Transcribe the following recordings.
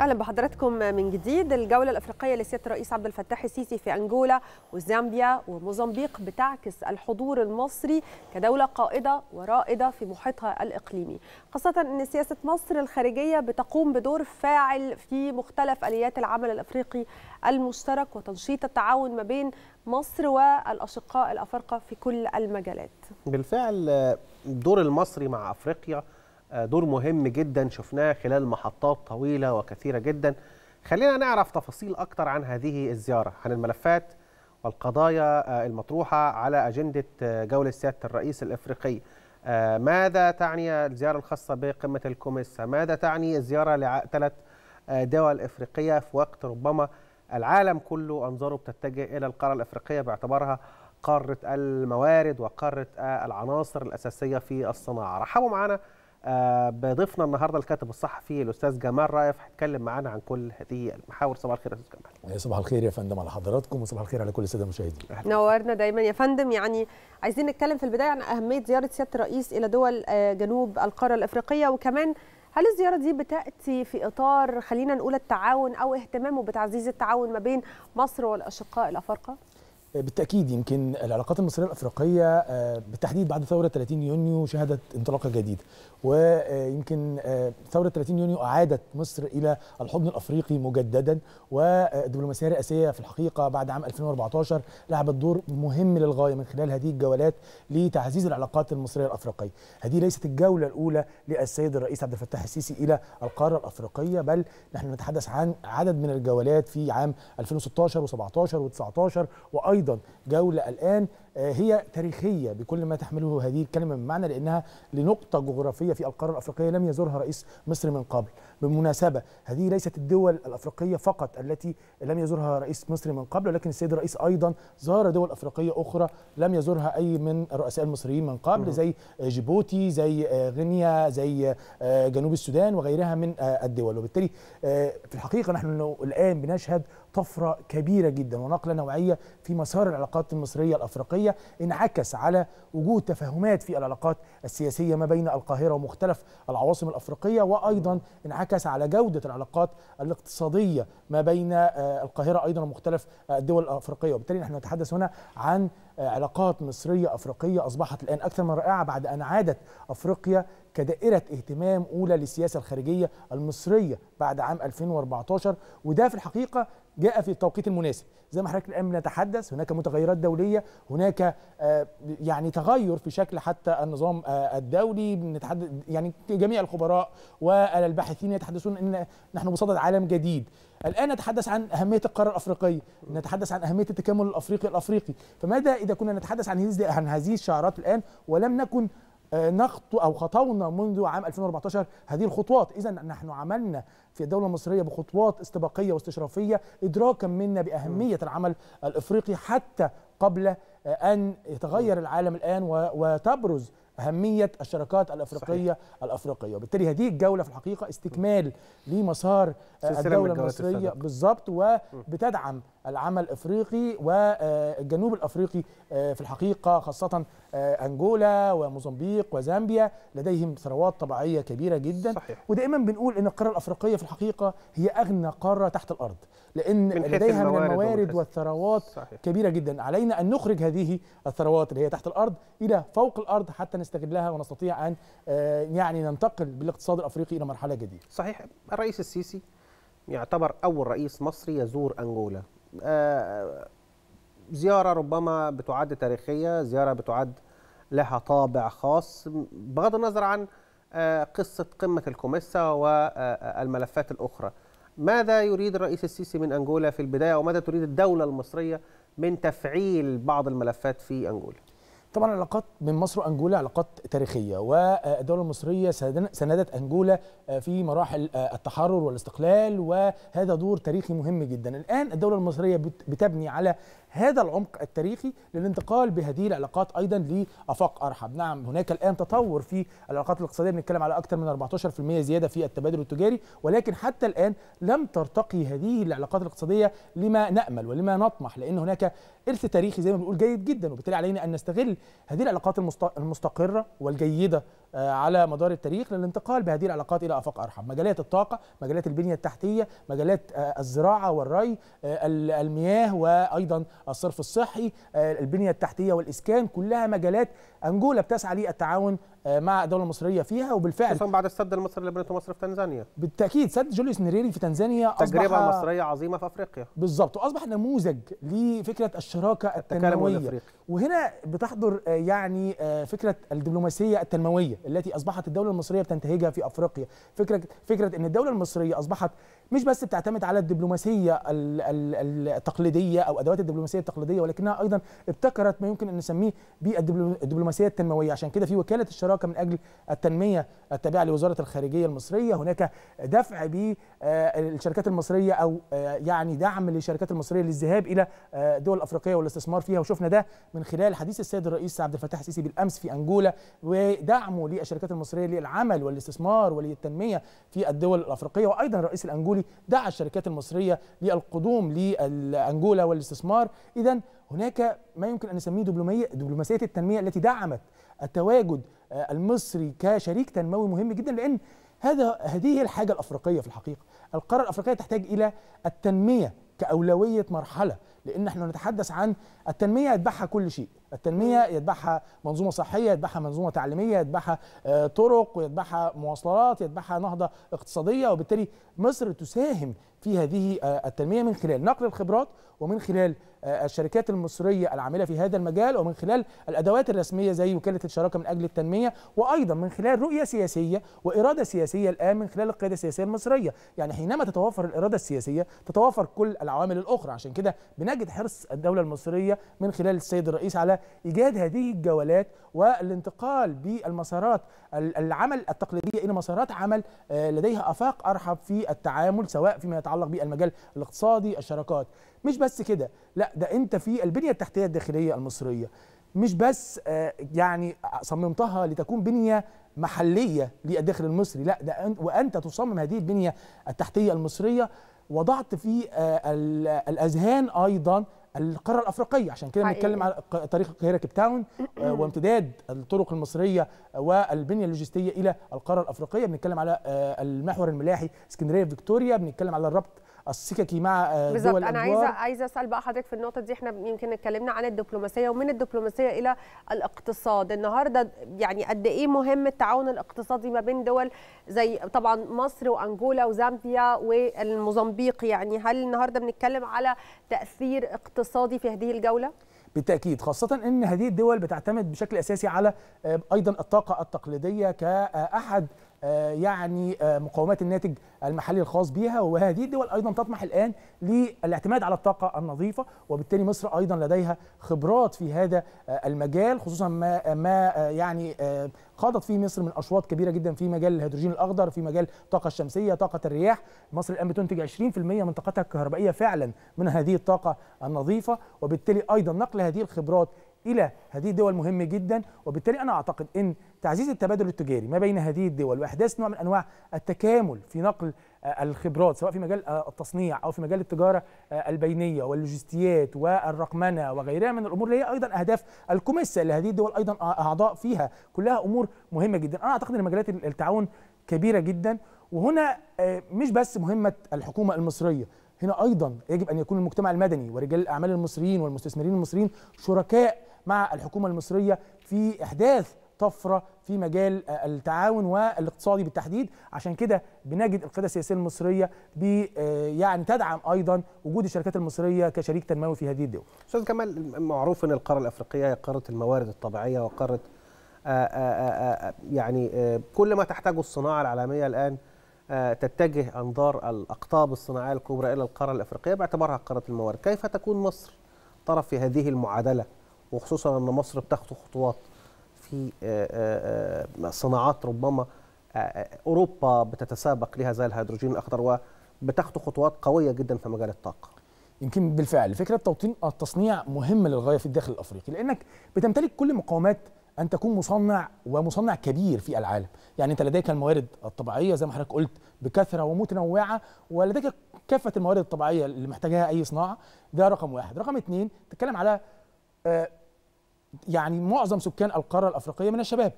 اهلا بحضراتكم من جديد الجوله الافريقيه لسياده الرئيس عبد الفتاح السيسي في انجولا وزامبيا وموزمبيق بتعكس الحضور المصري كدوله قائده ورائده في محيطها الاقليمي خاصه ان سياسه مصر الخارجيه بتقوم بدور فاعل في مختلف اليات العمل الافريقي المشترك وتنشيط التعاون ما بين مصر والاشقاء الافارقه في كل المجالات بالفعل دور المصري مع افريقيا آه، دور مهم جدا شفناه خلال محطات طويله وكثيره جدا خلينا نعرف تفاصيل اكتر عن هذه الزياره عن الملفات والقضايا آه، المطروحه على اجنده آه، جوله سياده الرئيس الافريقي ماذا تعني الزياره الخاصه بقمه الكوميسا ماذا تعني الزياره لثلاث دول افريقيه في وقت ربما العالم كله انظاره بتتجه الى القاره الافريقيه باعتبارها قاره الموارد وقاره العناصر الاساسيه في الصناعه رحبوا معنا آه، بضيفنا النهارده الكاتب الصحفي الاستاذ جمال رائف هيتكلم معانا عن كل هذه المحاور صباح الخير يا استاذ جمال. إيه، صباح الخير يا فندم على حضراتكم وصباح الخير على كل الساده المشاهدين. نورنا دايما يا فندم يعني عايزين نتكلم في البدايه عن اهميه زياره سياده الرئيس الى دول آه، جنوب القاره الافريقيه وكمان هل الزياره دي بتاتي في اطار خلينا نقول التعاون او اهتمامه بتعزيز التعاون ما بين مصر والاشقاء الافارقه؟ بالتاكيد يمكن العلاقات المصريه الافريقيه آه، بالتحديد بعد ثوره 30 يونيو شهدت انطلاقه جديده ويمكن آه، ثوره 30 يونيو اعادت مصر الى الحضن الافريقي مجددا والدبلوماسيه الرئاسيه في الحقيقه بعد عام 2014 لعبت دور مهم للغايه من خلال هذه الجولات لتعزيز العلاقات المصريه الافريقيه هذه ليست الجوله الاولى للسيد الرئيس عبد الفتاح السيسي الى القاره الافريقيه بل نحن نتحدث عن عدد من الجولات في عام 2016 و17 و19 وايضا ايضا جوله الان آه، هي تاريخيه بكل ما تحمله هذه الكلمه من معنى لانها لنقطه جغرافيه في القاره الافريقيه لم يزورها رئيس مصر من قبل بالمناسبه هذه ليست الدول الافريقيه فقط التي لم يزورها رئيس مصر من قبل ولكن السيد الرئيس ايضا زار دول افريقيه اخرى لم يزورها اي من الرؤساء المصريين من قبل زي جيبوتي زي آه، غينيا زي آه، جنوب السودان وغيرها من الدول وبالتالي في الحقيقه نحن الان بنشهد طفره كبيره جدا ونقله نوعيه في مسار العلاقات المصريه الافريقيه الدولية انعكس على وجود تفاهمات في العلاقات السياسية ما بين القاهرة ومختلف العواصم الأفريقية وأيضا انعكس على جودة العلاقات الاقتصادية ما بين آه، القاهرة أيضا ومختلف الدول الأفريقية وبالتالي نحن نتحدث هنا عن علاقات مصرية أفريقية أصبحت الآن أكثر من رائعة بعد أن عادت أفريقيا كدائرة اهتمام أولى للسياسة الخارجية المصرية بعد عام 2014 وده في الحقيقة جاء في التوقيت المناسب زي ما حضرتك الآن بنتحدث هناك متغيرات دولية هناك آه، يعني تغير في شكل حتى النظام آه، الدولي بنتحدث يعني جميع الخبراء والباحثين يتحدثون أن نحن بصدد عالم جديد الآن نتحدث عن أهمية القارة الأفريقية نتحدث عن أهمية التكامل الأفريقي الأفريقي فماذا إذا كنا نتحدث عن هذه الشعارات الآن ولم نكن آه، نخطو او خطونا منذ عام 2014 هذه الخطوات اذا نحن عملنا في الدوله المصريه بخطوات استباقيه واستشرافيه ادراكا منا باهميه العمل الافريقي حتى قبل آه، ان يتغير العالم الان وتبرز اهميه الشراكات الافريقيه صحيح. الافريقيه وبالتالي هذه الجوله في الحقيقه استكمال لمسار آه، الدوله المصريه بالضبط وبتدعم العمل الافريقي والجنوب آه، الافريقي آه، في الحقيقه خاصه انجولا وموزمبيق وزامبيا لديهم ثروات طبيعيه كبيره جدا صحيح. ودائما بنقول ان القاره الافريقيه في الحقيقه هي اغنى قاره تحت الارض لان من لديها من الموارد والثروات صحيح. كبيره جدا علينا ان نخرج هذه الثروات اللي هي تحت الارض الى فوق الارض حتى نستغلها ونستطيع ان آه، يعني ننتقل بالاقتصاد الافريقي الى مرحله جديده. صحيح الرئيس السيسي يعتبر اول رئيس مصري يزور انجولا. آه، زياره ربما بتعد تاريخيه، زياره بتعد لها طابع خاص بغض النظر عن آه، قصه قمه الكوميسا والملفات الاخرى. ماذا يريد الرئيس السيسي من انجولا في البدايه وماذا تريد الدوله المصريه من تفعيل بعض الملفات في انجولا؟ طبعا العلاقات بين مصر وانجولا علاقات تاريخيه والدوله المصريه سندت انجولا آه، في مراحل آه، التحرر والاستقلال وهذا دور تاريخي مهم جدا الان الدوله المصريه بتبني على هذا العمق التاريخي للانتقال بهذه العلاقات ايضا لافاق ارحب نعم هناك الان تطور في العلاقات الاقتصاديه بنتكلم على اكثر من 14% زياده في التبادل التجاري ولكن حتى الان لم ترتقي هذه العلاقات الاقتصاديه لما نامل ولما نطمح لان هناك ارث تاريخي زي ما بنقول جيد جدا وبالتالي علينا ان نستغل هذه العلاقات المستقره والجيده آه، على مدار التاريخ للانتقال بهذه العلاقات الى افاق ارحب مجالات الطاقه مجالات البنيه التحتيه مجالات آه، الزراعه والري آه، المياه وايضا الصرف الصحي آه، البنية التحتية والإسكان كلها مجالات أنجولا بتسعى للتعاون آه، مع الدوله المصريه فيها وبالفعل خصوصا بعد السد المصري اللي بنته مصر في تنزانيا بالتاكيد سد جوليوس نيريري في تنزانيا أصبح تجربه مصريه عظيمه في افريقيا بالظبط واصبح نموذج لفكره الشراكه التنمويه وهنا بتحضر آه، يعني آه، فكره الدبلوماسيه التنمويه التي اصبحت الدوله المصريه بتنتهجها في افريقيا فكره فكره ان الدوله المصريه اصبحت مش بس بتعتمد على الدبلوماسيه التقليديه او ادوات الدبلوماسيه التقليديه ولكنها ايضا ابتكرت ما يمكن ان نسميه بالدبلوماسيه التنمويه عشان كده في وكاله الشراكه الشراكه من اجل التنميه التابعه لوزاره الخارجيه المصريه هناك دفع بالشركات المصريه او آه، يعني دعم للشركات المصريه للذهاب الى آه، دول افريقيه والاستثمار فيها وشفنا ده من خلال حديث السيد الرئيس عبد الفتاح السيسي بالامس في انجولا ودعمه للشركات المصريه للعمل والاستثمار وللتنميه في الدول الافريقيه وايضا الرئيس الانجولي دعا الشركات المصريه للقدوم لانجولا والاستثمار اذا هناك ما يمكن ان نسميه دبلوماسيه التنميه التي دعمت التواجد آه، المصري كشريك تنموي مهم جدا لان هذا هذه هي الحاجه الافريقيه في الحقيقه القاره الافريقيه تحتاج الى التنميه كأولوية مرحلة لأن احنا نتحدث عن التنمية يتبعها كل شيء التنمية يتبعها منظومة صحية يتبعها منظومة تعليمية يتبعها آه، طرق ويتبعها مواصلات يتبعها نهضة اقتصادية وبالتالي مصر تساهم في هذه آه، التنمية من خلال نقل الخبرات ومن خلال آه، الشركات المصريه العامله في هذا المجال ومن خلال الادوات الرسميه زي وكاله الشراكه من اجل التنميه وايضا من خلال رؤيه سياسيه واراده سياسيه الان من خلال القياده السياسيه المصريه يعني حينما تتوفر الاراده السياسيه تتوفر كل العوامل الاخرى عشان كده بنجد حرص الدوله المصريه من خلال السيد الرئيس على ايجاد هذه الجولات والانتقال بالمسارات العمل التقليديه الى مسارات عمل آه، لديها افاق ارحب في التعامل سواء فيما يتعلق بالمجال الاقتصادي الشراكات مش بس كده لا ده انت في البنيه التحتيه الداخليه المصريه مش بس آه، يعني صممتها لتكون بنيه محليه للداخل المصري لا ده وانت تصمم هذه البنيه التحتيه المصريه وضعت في آه، الاذهان ايضا القاره الافريقيه عشان كده بنتكلم على طريق القاهره كيب تاون وامتداد الطرق المصريه والبنيه اللوجستيه الى القاره الافريقيه بنتكلم على آه، المحور الملاحي اسكندريه فيكتوريا بنتكلم على الربط السككي مع آه، دول بالظبط انا عايزه عايزه اسال بقى حضرتك في النقطه دي احنا يمكن اتكلمنا عن الدبلوماسيه ومن الدبلوماسيه الى الاقتصاد النهارده يعني قد ايه مهم التعاون الاقتصادي ما بين دول زي طبعا مصر وانجولا وزامبيا والموزمبيق يعني هل النهارده بنتكلم على تاثير اقتصادي في هذه الجوله بالتاكيد خاصه ان هذه الدول بتعتمد بشكل اساسي على آه، ايضا الطاقه التقليديه كاحد آه، يعني آه، مقومات الناتج المحلي الخاص بها وهذه الدول أيضا تطمح الآن للاعتماد على الطاقة النظيفة وبالتالي مصر أيضا لديها خبرات في هذا آه، المجال خصوصا ما, ما يعني خاضت فيه مصر من أشواط كبيرة جدا في مجال الهيدروجين الأخضر في مجال الطاقة الشمسية طاقة الرياح مصر الآن بتنتج 20% من طاقتها الكهربائية فعلا من هذه الطاقة النظيفة وبالتالي أيضا نقل هذه الخبرات الى هذه الدول مهم جدا وبالتالي انا اعتقد ان تعزيز التبادل التجاري ما بين هذه الدول واحداث نوع من انواع التكامل في نقل آه، الخبرات سواء في مجال آه، التصنيع او في مجال التجاره آه، البينيه واللوجستيات والرقمنه وغيرها من الامور اللي هي ايضا اهداف الكوميسا اللي هذه الدول ايضا اعضاء فيها كلها امور مهمه جدا انا اعتقد ان مجالات التعاون كبيره جدا وهنا مش بس مهمه الحكومه المصريه هنا ايضا يجب ان يكون المجتمع المدني ورجال الاعمال المصريين والمستثمرين المصريين شركاء مع الحكومه المصريه في احداث طفره في مجال آه، التعاون والاقتصادي بالتحديد عشان كده بنجد القياده السياسيه المصريه آه، يعني تدعم ايضا وجود الشركات المصريه كشريك تنموي في هذه الدول. استاذ كمال معروف ان القاره الافريقيه هي قاره الموارد الطبيعيه وقاره آه، يعني كل ما تحتاجه الصناعه العالميه الان تتجه انظار الاقطاب الصناعيه الكبرى الى القاره الافريقيه باعتبارها قاره الموارد، كيف تكون مصر طرف في هذه المعادله؟ وخصوصا ان مصر بتاخد خطوات في آه، آه، آه، صناعات ربما اوروبا بتتسابق لها زي الهيدروجين الاخضر وبتاخد خطوات قويه جدا في مجال الطاقه. يمكن بالفعل فكره توطين التصنيع مهمه للغايه في الداخل الافريقي لانك بتمتلك كل مقومات ان تكون مصنع ومصنع كبير في العالم، يعني انت لديك الموارد الطبيعيه زي ما حضرتك قلت بكثره ومتنوعه ولديك كافه الموارد الطبيعيه اللي محتاجاها اي صناعه، ده رقم واحد، رقم اثنين تتكلم على يعني معظم سكان القاره الافريقيه من الشباب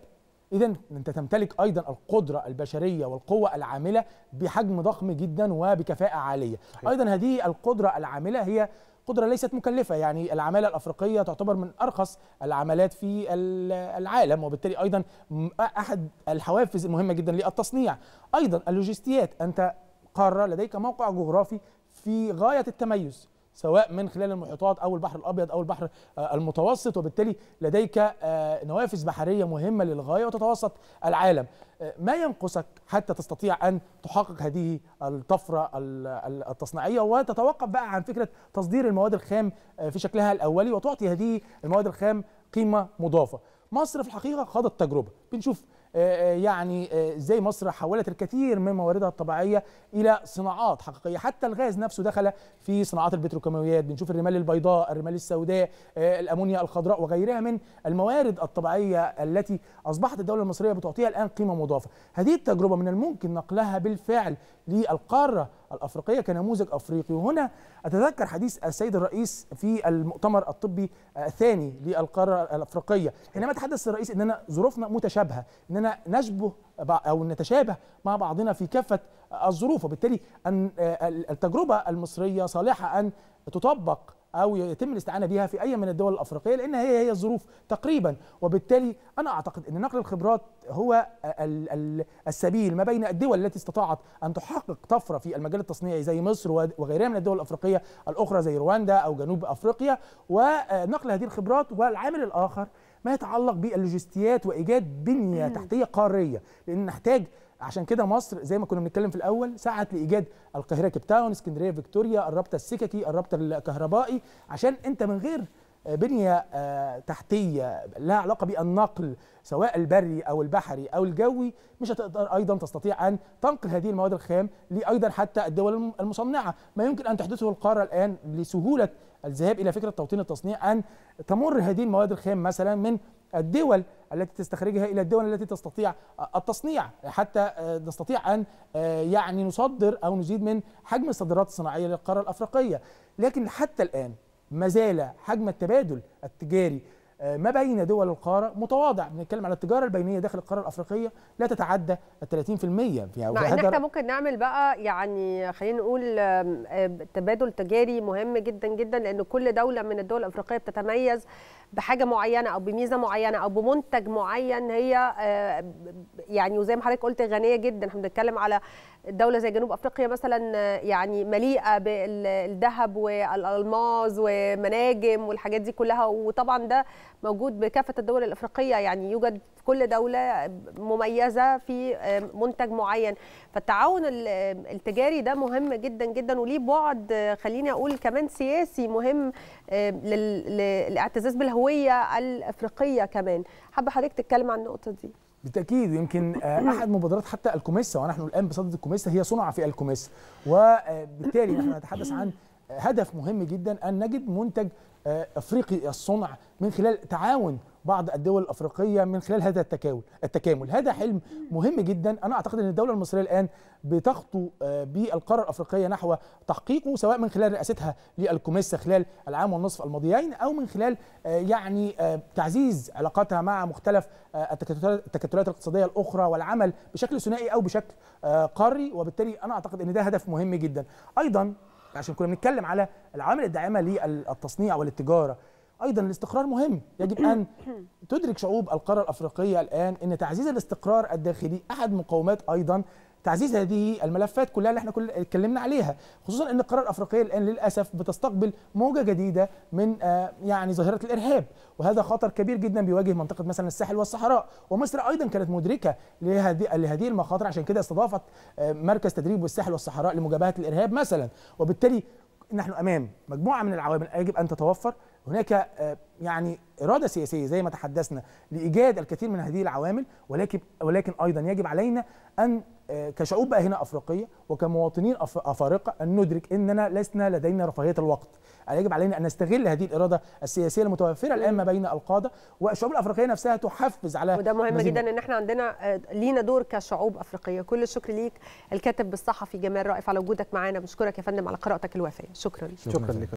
اذا انت تمتلك ايضا القدره البشريه والقوه العامله بحجم ضخم جدا وبكفاءه عاليه ايضا هذه القدره العامله هي قدرة ليست مكلفة يعني العمالة الأفريقية تعتبر من أرخص العمالات في العالم وبالتالي أيضا أحد الحوافز المهمة جدا للتصنيع أيضا اللوجستيات أنت قارة لديك موقع جغرافي في غاية التميز سواء من خلال المحيطات او البحر الابيض او البحر آه، المتوسط وبالتالي لديك آه، نوافذ بحريه مهمه للغايه وتتوسط العالم آه، ما ينقصك حتى تستطيع ان تحقق هذه الطفره التصنيعيه وتتوقف بقى عن فكره تصدير المواد الخام في شكلها الاولي وتعطي هذه المواد الخام قيمه مضافه مصر في الحقيقه خاضت تجربه بنشوف آه، آه، يعني آه، زي مصر حولت الكثير من مواردها الطبيعيه الى صناعات حقيقيه حتى الغاز نفسه دخل في صناعات البتروكيماويات بنشوف الرمال البيضاء الرمال السوداء الامونيا الخضراء وغيرها من الموارد الطبيعيه التي اصبحت الدوله المصريه بتعطيها الان قيمه مضافه هذه التجربه من الممكن نقلها بالفعل للقاره الافريقيه كنموذج افريقي وهنا اتذكر حديث السيد الرئيس في المؤتمر الطبي الثاني للقاره الافريقيه حينما تحدث الرئيس اننا ظروفنا متشابهه اننا نشبه او نتشابه مع بعضنا في كافه الظروف وبالتالي ان آه، التجربه المصريه صالحه ان تطبق او يتم الاستعانه بها في اي من الدول الافريقيه لان هي هي الظروف تقريبا وبالتالي انا اعتقد ان نقل الخبرات هو آه، السبيل ما بين الدول التي استطاعت ان تحقق طفره في المجال التصنيعي زي مصر وغيرها من الدول الافريقيه الاخرى زي رواندا او جنوب افريقيا ونقل هذه الخبرات والعامل الاخر ما يتعلق باللوجستيات وايجاد بنيه تحتيه قاريه لان نحتاج عشان كده مصر زي ما كنا بنتكلم في الاول سعت لايجاد القاهره كيب تاون اسكندريه فيكتوريا الرابطه السككي الرابطه الكهربائي عشان انت من غير بنيه آه، تحتيه لها علاقه بالنقل سواء البري او البحري او الجوي مش هتقدر ايضا تستطيع ان تنقل هذه المواد الخام لايضا حتى الدول المصنعه ما يمكن ان تحدثه القاره الان لسهوله الذهاب الى فكره توطين التصنيع ان تمر هذه المواد الخام مثلا من الدول التي تستخرجها الى الدول التي تستطيع التصنيع حتى آه، نستطيع ان آه، يعني نصدر او نزيد من حجم الصادرات الصناعيه للقاره الافريقيه لكن حتى الان مازال حجم التبادل التجاري آه، ما بين دول القارة متواضع بنتكلم على التجارة البينية داخل القارة الأفريقية لا تتعدى ال 30% في مع إن إحنا ممكن نعمل بقى يعني خلينا نقول تبادل تجاري مهم جدا جدا لأن كل دولة من الدول الأفريقية بتتميز بحاجة معينة أو بميزة معينة أو بمنتج معين هي يعني وزي ما حضرتك قلت غنية جدا احنا بنتكلم على دولة زي جنوب أفريقيا مثلا آه، يعني مليئة بالذهب والألماز ومناجم والحاجات دي كلها وطبعا ده موجود بكافه الدول الافريقيه يعني يوجد في كل دوله مميزه في منتج معين فالتعاون التجاري ده مهم جدا جدا وليه بعد آه، خليني اقول كمان سياسي مهم للاعتزاز بالهويه الافريقيه كمان حابه حضرتك تتكلم عن النقطه دي بالتاكيد يمكن آه، احد مبادرات حتى الكوميسا ونحن الان بصدد الكوميسا هي صنع في الكوميسا وبالتالي آه، نحن نتحدث عن هدف مهم جدا ان نجد منتج آه، افريقي الصنع من خلال تعاون بعض الدول الافريقيه من خلال هذا التكامل التكامل هذا حلم مهم جدا انا اعتقد ان الدوله المصريه الان بتخطو آه، بالقاره الافريقيه نحو تحقيقه سواء من خلال رئاستها للكوميسا خلال العام والنصف الماضيين او من خلال آه، يعني تعزيز علاقاتها مع مختلف التكتلات الاقتصاديه الاخرى والعمل بشكل ثنائي او بشكل قاري وبالتالي انا اعتقد ان ده هدف مهم جدا ايضا عشان كنا بنتكلم على العوامل الداعمه للتصنيع والتجاره ايضا الاستقرار مهم يجب ان تدرك شعوب القاره الافريقيه الان ان تعزيز الاستقرار الداخلي احد مقومات ايضا تعزيز هذه الملفات كلها اللي احنا كل اتكلمنا عليها خصوصا ان القاره الافريقيه الان للاسف بتستقبل موجه جديده من آه، يعني ظاهره الارهاب وهذا خطر كبير جدا بيواجه منطقه مثلا الساحل والصحراء ومصر ايضا كانت مدركه لهذه المخاطر عشان كده استضافت آه، مركز تدريب الساحل والصحراء لمجابهه الارهاب مثلا وبالتالي نحن امام مجموعه من العوامل يجب ان تتوفر هناك آه، يعني اراده سياسيه زي ما تحدثنا لايجاد الكثير من هذه العوامل ولكن ولكن ايضا يجب علينا ان كشعوب بقى هنا افريقيه وكمواطنين افارقه ان ندرك اننا لسنا لدينا رفاهيه الوقت يعني يجب علينا ان نستغل هذه الاراده السياسيه المتوفره الان ما بين القاده والشعوب الافريقيه نفسها تحفز على وده مهم مزيمة. جدا ان احنا عندنا آه، لينا دور كشعوب افريقيه كل الشكر ليك الكاتب الصحفي جمال رائف على وجودك معانا بشكرك يا فندم على قراءتك الوافيه شكرا شكرا, شكرا لك